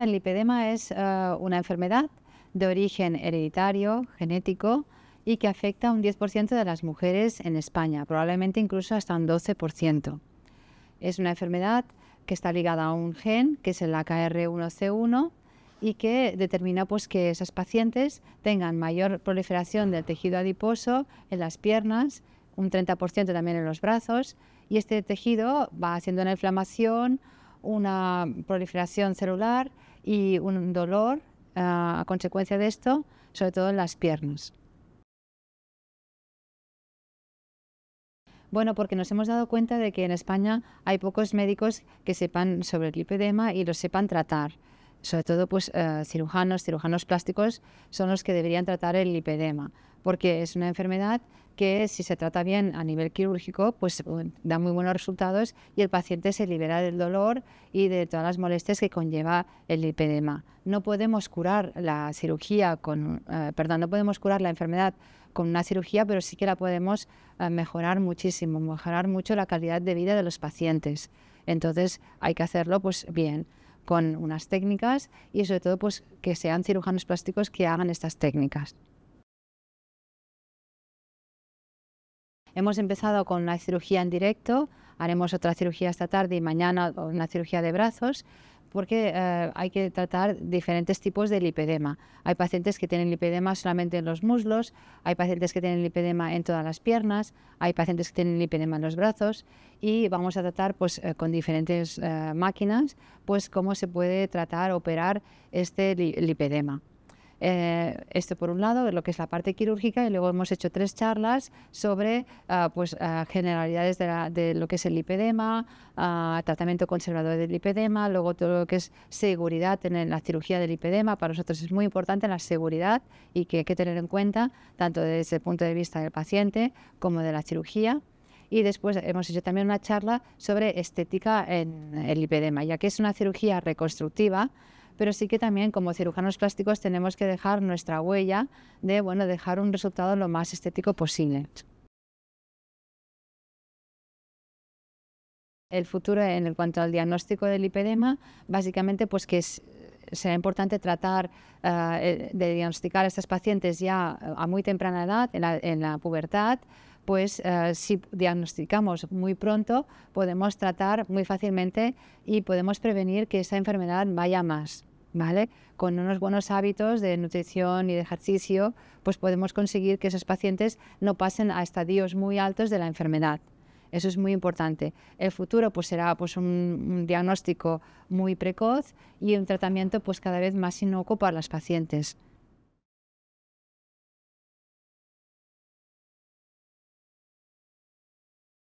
El lipedema es eh, una enfermedad de origen hereditario, genético, y que afecta a un 10% de las mujeres en España, probablemente incluso hasta un 12%. Es una enfermedad que está ligada a un gen, que es el AKR1C1, y que determina pues, que esas pacientes tengan mayor proliferación del tejido adiposo en las piernas, un 30% también en los brazos, y este tejido va haciendo una inflamación, una proliferación celular y un dolor ah, a consecuencia de esto, sobre todo en las piernas. Bueno, porque nos hemos dado cuenta de que en España hay pocos médicos que sepan sobre el lipedema y lo sepan tratar sobre todo pues, eh, cirujanos, cirujanos plásticos, son los que deberían tratar el lipedema, porque es una enfermedad que si se trata bien a nivel quirúrgico, pues eh, da muy buenos resultados y el paciente se libera del dolor y de todas las molestias que conlleva el lipedema. No podemos curar la cirugía con, eh, perdón, no podemos curar la enfermedad con una cirugía, pero sí que la podemos mejorar muchísimo, mejorar mucho la calidad de vida de los pacientes. Entonces hay que hacerlo pues bien con unas técnicas y sobre todo pues que sean cirujanos plásticos que hagan estas técnicas. Hemos empezado con la cirugía en directo, haremos otra cirugía esta tarde y mañana una cirugía de brazos porque eh, hay que tratar diferentes tipos de lipedema. Hay pacientes que tienen lipedema solamente en los muslos, hay pacientes que tienen lipedema en todas las piernas, hay pacientes que tienen lipedema en los brazos y vamos a tratar pues, eh, con diferentes eh, máquinas pues, cómo se puede tratar, operar este lipedema. Eh, esto por un lado, lo que es la parte quirúrgica, y luego hemos hecho tres charlas sobre ah, pues, ah, generalidades de, lo que es el lipedema, ah, tratamiento conservador del lipedema, luego todo lo que es seguridad en, la cirugía del lipedema. Para nosotros es muy importante la seguridad y que hay que tener en cuenta, tanto desde el punto de vista del paciente como de la cirugía. Y después hemos hecho también una charla sobre estética en el lipedema, ya que es una cirugía reconstructiva pero sí que también como cirujanos plásticos tenemos que dejar nuestra huella de dejar un resultado lo más estético posible. El futuro en cuanto al diagnóstico del lipedema, básicamente pues que será importante tratar eh, eh, de diagnosticar a estas pacientes ya a muy temprana edad, en la, pubertad, pues eh, si diagnosticamos muy pronto podemos tratar muy fácilmente y podemos prevenir que esa enfermedad vaya más. Con unos buenos hábitos de nutrición y de ejercicio, pues podemos conseguir que esos pacientes no pasen a estadios muy altos de la enfermedad. Eso es muy importante. El futuro pues será pues, un, diagnóstico muy precoz y un tratamiento pues cada vez más inocuo para las pacientes.